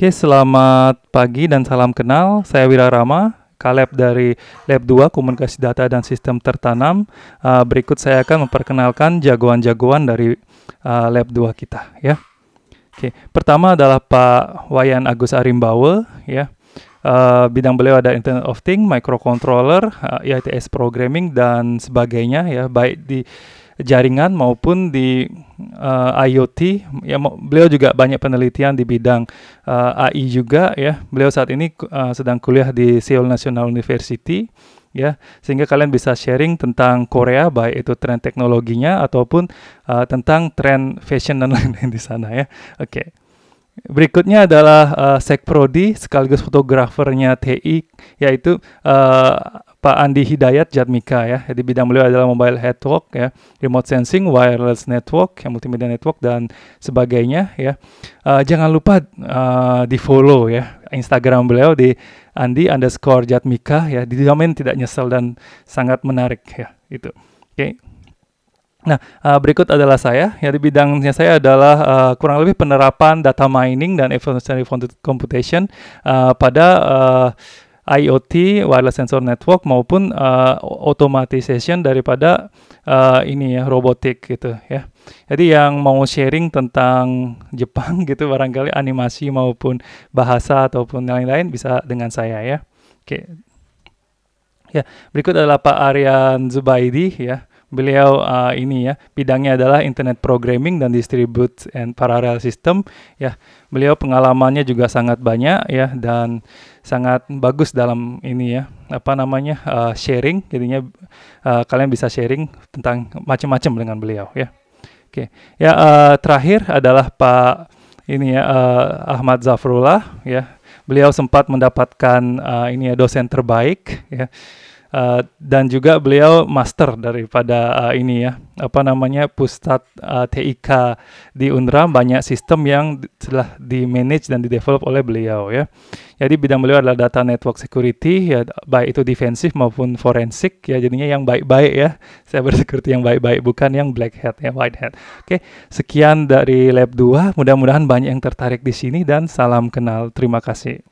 Oke, selamat pagi dan salam kenal. Saya Wira Rama, Kaleb dari Lab 2 Komunikasi Data dan Sistem Tertanam. Uh, berikut saya akan memperkenalkan jagoan-jagoan dari uh, Lab 2 kita ya. Oke, pertama adalah Pak Wayan Agus Arimbawa, ya. Uh, bidang beliau ada Internet of Things, microcontroller, uh, IITS programming dan sebagainya ya, baik di jaringan maupun di uh, eh, IoT. Ya, beliau juga banyak penelitian di bidang uh, eh, AI juga ya. Beliau saat ini uh, sedang kuliah di Seoul National University ya sehingga kalian bisa sharing tentang Korea baik itu tren teknologinya ataupun uh, tentang tren fashion dan lain-lain di sana ya oke okay. berikutnya adalah uh, Sek Prodi sekaligus fotografernya TI yaitu Pak Andi Hidayat Jatmika ya. Jadi bidang beliau adalah mobile network ya, remote sensing, wireless network, ya, multimedia network dan sebagainya ya. Uh, jangan lupa uh, eh, di follow ya Instagram beliau di Andi underscore Jatmika ya. Di domain tidak nyesel dan sangat menarik ya itu. Oke. Okay. Nah, uh, berikut adalah saya. Ya, bidangnya saya adalah uh, kurang lebih penerapan data mining dan evolutionary computation uh, pada uh, IoT wireless sensor network maupun uh, automatization daripada uh, ini ya robotik gitu ya. Jadi yang mau sharing tentang Jepang gitu barangkali animasi maupun bahasa ataupun yang lain-lain bisa dengan saya ya. Oke. Ya, berikut adalah Pak Aryan Zubaidi ya beliau uh, ini ya bidangnya adalah internet programming dan distribute and parallel system ya beliau pengalamannya juga sangat banyak ya dan sangat bagus dalam ini ya apa namanya uh, sharing jadinya uh, kalian bisa sharing tentang macam-macam dengan beliau ya oke okay. ya uh, terakhir adalah Pak ini ya uh, Ahmad Zafrullah ya beliau sempat mendapatkan uh, ini ya dosen terbaik ya Uh, dan juga beliau master daripada uh, ini ya apa namanya pusat uh, eh, TIK di Undram banyak sistem yang telah di manage dan di develop oleh beliau ya. Jadi bidang beliau adalah data network security ya baik itu defensif maupun forensik ya jadinya yang baik-baik ya. Cyber security yang baik-baik bukan yang black hat ya white hat. Oke, sekian dari lab 2. Mudah-mudahan banyak yang tertarik di sini dan salam kenal. Terima kasih.